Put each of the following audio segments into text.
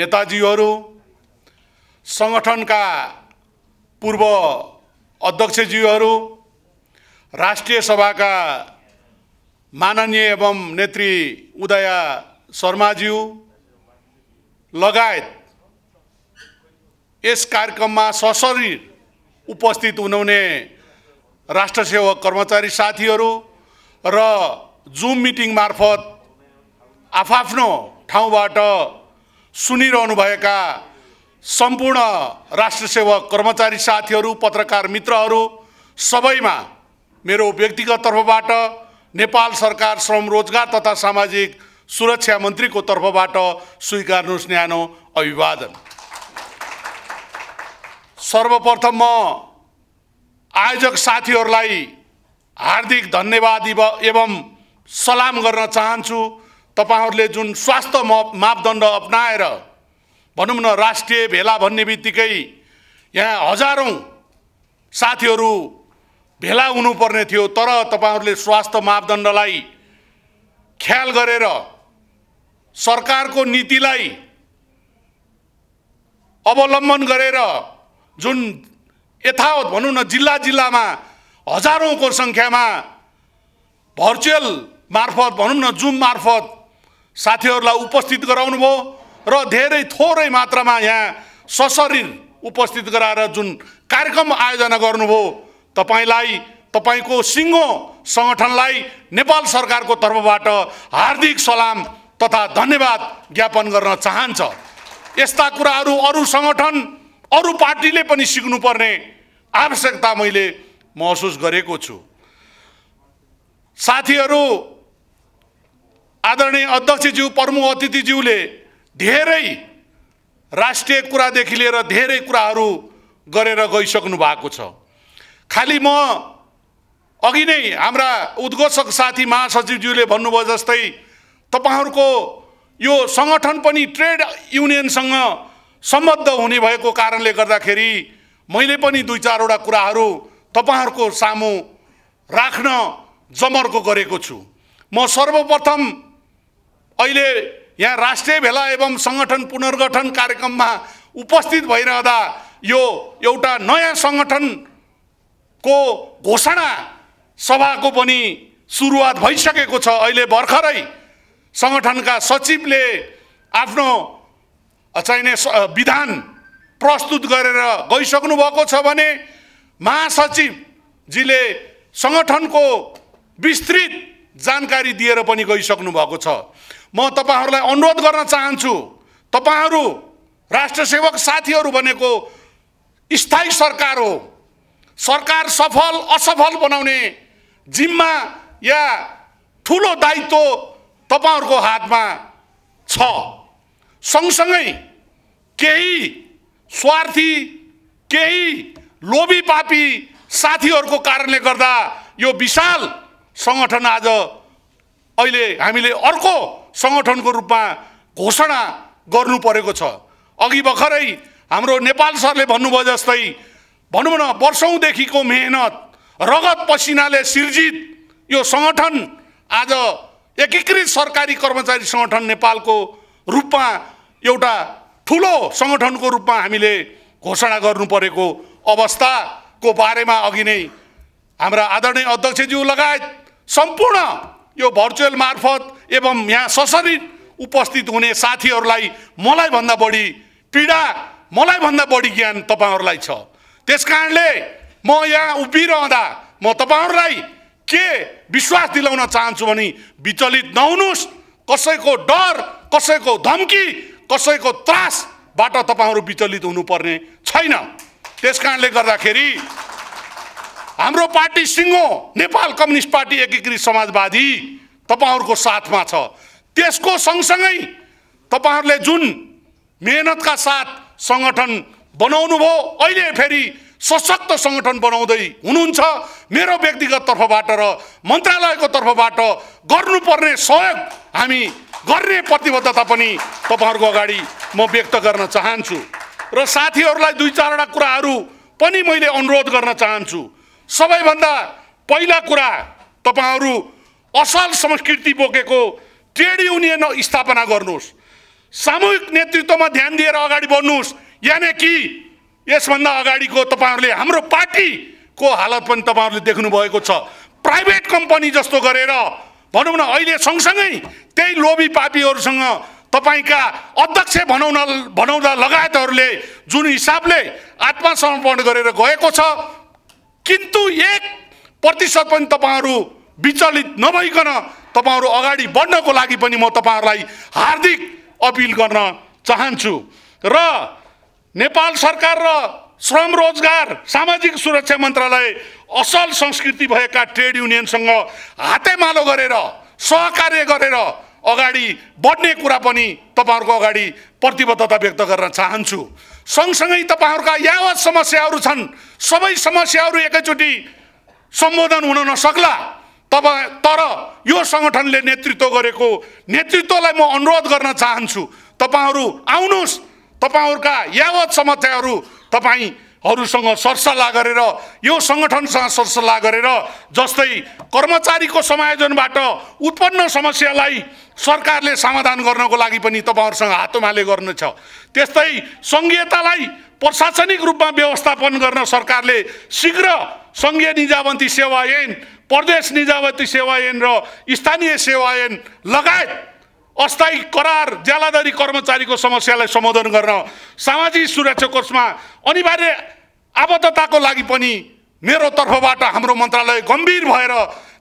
नेताजीहरू सङ्गठनका पूर्व अध्यक्षज्यूहरू राष्ट्रिय सभाका माननीय एवं नेत्री उदया शर्माज्यू लगायत यस कार्यक्रममा सशरीर उपस्थित हुनुहुने राष्ट्रसेवक कर्मचारी साथीहरू र जुम मिटिङ मार्फत आफआफ्नो ठाउँबाट सुनिरहनुभएका सम्पूर्ण राष्ट्र राष्ट्रसेवक कर्मचारी साथीहरू पत्रकार मित्रहरू सबैमा मेरो व्यक्तिगत तर्फबाट नेपाल सरकार श्रम रोजगार तथा सामाजिक सुरक्षा मन्त्रीको तर्फबाट स्वीकार्नुहोस् न्यानो अभिवादन सर्वप्रथम म आयोजक साथीहरूलाई हार्दिक धन्यवाद एवं सलाम गर्न चाहन्छु तपाईँहरूले जुन स्वास्थ्य मापदण्ड अप्नाएर भनौँ न राष्ट्रिय भेला भन्ने बित्तिकै यहाँ हजारौँ साथीहरू भेला हुनुपर्ने थियो तर तपाईँहरूले स्वास्थ्य मापदण्डलाई ख्याल गरेर सरकारको नीतिलाई अवलम्बन गरेर जुन यथावत भनौँ न जिल्ला जिल्लामा हजारौँको सङ्ख्यामा भर्चुअल मार्फत भनौँ न जुम मार्फत साथीहरूलाई उपस्थित गराउनु भयो र धेरै थोरै मात्रामा यहाँ सशरीर उपस्थित गराएर जुन कार्यक्रम आयोजना गर्नुभयो तपाईँलाई तपाईँको सिङ्गो सङ्गठनलाई नेपाल सरकारको तर्फबाट हार्दिक सलाम तथा धन्यवाद ज्ञापन गर्न चाहन्छ यस्ता कुराहरू अरू सङ्गठन अरू पार्टीले पनि सिक्नुपर्ने आवश्यकता मैले महसुस गरेको छु साथीहरू आदरणीय अध्यक्षज्यू प्रमुख अतिथिज्यूले धेरै राष्ट्रिय कुरादेखि लिएर धेरै कुराहरू गरेर गइसक्नु भएको छ खालि म अघि नै हाम्रा उद्घोषक साथी महासचिवज्यूले भन्नुभयो जस्तै तपाईँहरूको यो सङ्गठन पनि ट्रेड युनियनसँग सम्बद्ध हुने भएको कारणले गर्दाखेरि मैले पनि दुई चारवटा कुराहरू तपाईँहरूको सामु राख्न जमर्को गरेको छु म सर्वप्रथम अहिले यहाँ राष्ट्रिय भेला एवं सङ्गठन पुनर्गठन कार्यक्रममा उपस्थित भइरहँदा यो एउटा नयाँ सङ्गठनको घोषणा सभाको पनि सुरुवात भइसकेको छ अहिले भर्खरै सङ्गठनका सचिवले आफ्नो चाहिने विधान प्रस्तुत गरेर गइसक्नु भएको छ भने महासचिवजीले सङ्गठनको विस्तृत जानकारी दिएर पनि गइसक्नु भएको छ म तपाईँहरूलाई अनुरोध गर्न चाहन्छु तपाईँहरू राष्ट्रसेवक साथीहरू भनेको स्थायी सरकार हो सरकार सफल असफल बनाउने जिम्मा या ठुलो दायित्व तपाईँहरूको हातमा छ सँगसँगै केही स्वार्थी केही लोभी पापी साथीहरूको कारणले गर्दा यो विशाल सङ्गठन आज अहिले हामीले अर्को सङ्गठनको रूपमा घोषणा गर्नु परेको छ अघि भर्खरै हाम्रो नेपाल सरले भन्नुभयो जस्तै भनौँ न वर्षौँदेखिको मेहनत रगत पसिनाले सिर्जित यो सङ्गठन आज एकीकृत सरकारी कर्मचारी सङ्गठन नेपालको रूपमा एउटा ठुलो सङ्गठनको रूपमा हामीले घोषणा गर्नु परेको अवस्थाको बारेमा अघि नै हाम्रा आदरणीय अध्यक्षज्यू लगायत सम्पूर्ण यो भर्चुअल मार्फत एवं यहाँ सशरीर उपस्थित हुने साथीहरूलाई मलाई भन्दा बढी पीडा मलाई भन्दा बढी ज्ञान तपाईँहरूलाई छ त्यस कारणले म यहाँ उभिरहँदा म तपाईँहरूलाई के विश्वास दिलाउन चाहन्छु भने विचलित नहुनुहोस् कसैको डर कसैको धम्की कसैको त्रासबाट तपाईँहरू विचलित हुनुपर्ने छैन त्यस कारणले गर्दाखेरि हाम्रो पार्टी सिङ्गो नेपाल कम्युनिस्ट पार्टी एकीकृत समाजवादी तपाईँहरूको साथमा छ त्यसको सँगसँगै तपाईँहरूले जुन मेहनतका साथ सङ्गठन बनाउनुभयो अहिले फेरि सशक्त सङ्गठन बनाउँदै हुनुहुन्छ मेरो व्यक्तिगत तर्फबाट र मन्त्रालयको तर्फबाट गर्नुपर्ने सहयोग हामी गर्ने प्रतिबद्धता पनि तपाईँहरूको अगाडि म व्यक्त गर्न चाहन्छु र साथीहरूलाई दुई चारवटा कुराहरू पनि मैले अनुरोध गर्न चाहन्छु सबैभन्दा पहिला कुरा तपाईँहरू असल संस्कृति बोकेको ट्रेड युनियन स्थापना गर्नुहोस् सामूहिक नेतृत्वमा ध्यान दिएर अगाडि बढ्नुहोस् यानि कि यसभन्दा अगाडिको तपाईँहरूले हाम्रो पार्टीको हालत पनि तपाईँहरूले देख्नुभएको छ प्राइभेट कम्पनी जस्तो गरेर भनौँ न अहिले सँगसँगै त्यही लोभी पापीहरूसँग तपाईँका अध्यक्ष भनौँ न भनाउँदा लगायतहरूले जुन हिसाबले आत्मसमर्पण गरेर गएको छ किन्तु एक प्रतिशत पनि तपाईँहरू विचलित नभइकन तपाईँहरू अगाडि बढ्नको लागि पनि म तपाईँहरूलाई हार्दिक अपिल गर्न चाहन्छु र नेपाल सरकार र श्रम रोजगार सामाजिक सुरक्षा मन्त्रालय असल संस्कृति भएका ट्रेड युनियनसँग हातेमालो गरेर सहकार्य गरेर अगाडि बढ्ने कुरा पनि तपाईँहरूको अगाडि प्रतिबद्धता व्यक्त गर्न चाहन्छु सँगसँगै तपाईँहरूका यावत समस्याहरू छन् सबै समस्याहरू एकैचोटि सम्बोधन हुन नसक्ला तब तर यो सङ्गठनले नेतृत्व गरेको नेतृत्वलाई म अनुरोध गर्न चाहन्छु तपाईँहरू आउनुहोस् तपाईँहरूका यावत समस्याहरू तपाईँहरूसँग सरसल्लाह गरेर यो सङ्गठनसँग सरसल्लाह गरेर जस्तै कर्मचारीको समायोजनबाट उत्पन्न समस्यालाई सरकारले समाधान गर्नको लागि पनि तपाईँहरूसँग हातोमाले गर्नेछ त्यस्तै सङ्घीयतालाई प्रशासनिक रूपमा व्यवस्थापन गर्न सरकारले शीघ्र सङ्घीय निजावन्ती सेवा ऐन प्रदेश निजामती सेवा ऐन र स्थानीय सेवायन लगायत अस्थायी करार ज्यालादारी कर्मचारीको समस्यालाई सम्बोधन गर्न सामाजिक सुरक्षा कोषमा अनिवार्य आबद्धताको लागि पनि मेरो तर्फबाट हाम्रो मन्त्रालय गम्भीर भएर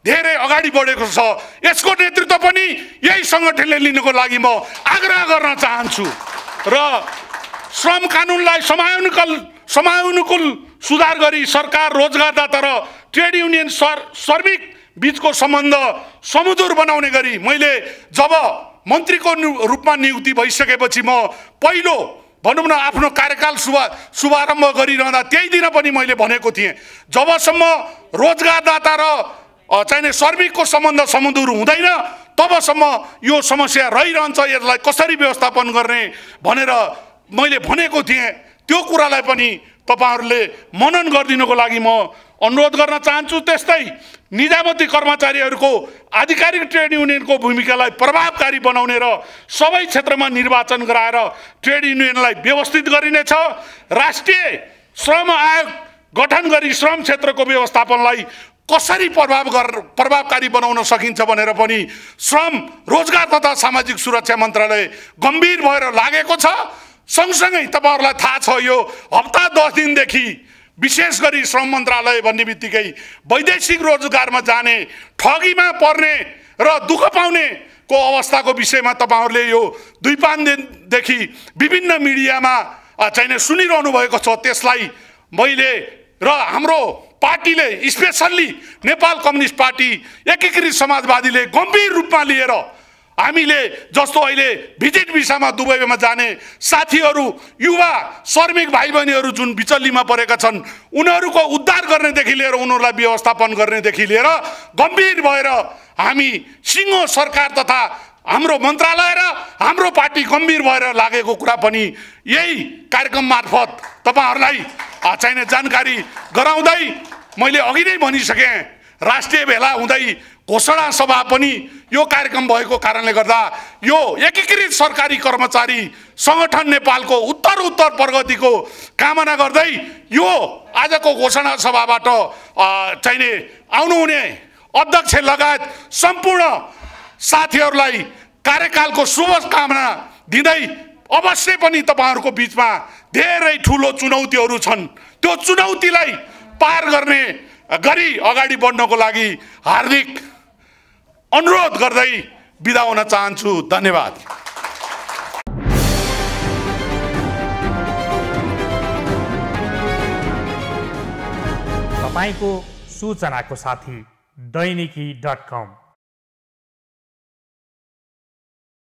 धेरै अगाडि बढेको छ यसको नेतृत्व पनि यही सङ्गठनले लिनुको लागि म आग्रह गर्न चाहन्छु र श्रम कानुनलाई समानुकूल समानुकूल सुधार गरी सरकार रोजगारदाता र ट्रेड युनियन सर श्रमिक बिचको सम्बन्ध समुदुर बनाउने गरी मैले जब मन्त्रीको रूपमा नियुक्ति भइसकेपछि म पहिलो भनौँ न आफ्नो कार्यकाल शुभ शुभारम्भ गरिरहँदा त्यही दिन पनि मैले भनेको थिएँ जबसम्म रोजगारदाता र चाहिने श्रमिकको सम्बन्ध समुदुर हुँदैन तबसम्म यो समस्या रहिरहन्छ यसलाई कसरी व्यवस्थापन गर्ने भनेर मैले भनेको थिएँ त्यो कुरालाई पनि तपाईँहरूले मनन गरिदिनुको लागि म अनुरोध गर्न चाहन्छु त्यस्तै निजामती कर्मचारीहरूको आधिकारिक ट्रेड युनियनको भूमिकालाई प्रभावकारी बनाउने र सबै क्षेत्रमा निर्वाचन गराएर ट्रेड युनियनलाई व्यवस्थित गरिनेछ राष्ट्रिय श्रम आयोग गठन गरी श्रम क्षेत्रको व्यवस्थापनलाई कसरी प्रभाव गर प्रभावकारी बनाउन सकिन्छ भनेर पनि श्रम रोजगार तथा सामाजिक सुरक्षा मन्त्रालय गम्भीर भएर लागेको छ सँगसँगै तपाईँहरूलाई थाहा छ यो हप्ता दस दिनदेखि विशेष गरी श्रम मन्त्रालय भन्ने बित्तिकै वैदेशिक रोजगारमा जाने ठगीमा पर्ने र दुःख पाउनेको अवस्थाको विषयमा तपाईँहरूले यो दुई पाँच दिनदेखि विभिन्न मिडियामा चाहिँ सुनिरहनु भएको छ त्यसलाई मैले र हाम्रो पार्टीले स्पेसल्ली नेपाल कम्युनिस्ट पार्टी एकीकृत समाजवादीले गम्भीर रूपमा लिएर हामीले जस्तो अहिले भिजिट भिसामा दुबईमा जाने साथीहरू युवा श्रमिक भाइ बहिनीहरू जुन बिचल्लीमा परेका छन् उनीहरूको उद्धार गर्नेदेखि लिएर उनीहरूलाई व्यवस्थापन गर्नेदेखि लिएर गम्भीर भएर हामी सिङ्गो सरकार तथा हाम्रो मन्त्रालय र हाम्रो पार्टी गम्भीर भएर लागेको कुरा पनि यही कार्यक्रम मार्फत तपाईँहरूलाई चाहिने जानकारी गराउँदै मैले अघि नै भनिसकेँ राष्ट्रिय भेला हुँदै घोषणा सभा पनि यो कार्यक्रम भएको कारणले गर्दा यो एकीकृत सरकारी कर्मचारी सङ्गठन नेपालको उत्तर उत्तर प्रगतिको कामना गर्दै यो आजको घोषणा सभाबाट चाहिने आउनुहुने अध्यक्ष लगायत सम्पूर्ण साथीहरूलाई कार्यकालको शुभकामना दिँदै अवश्य पनि तपाईँहरूको बिचमा धेरै ठुलो चुनौतीहरू छन् त्यो चुनौतीलाई पार गर्ने अगाडि अगाडि बढ्नको लागि हार्दिक अनुरोध गर्दै बिदा हुन चाहन्छु धन्यवाद तपाईँको सूचनाको साथी दैनिकी डट कम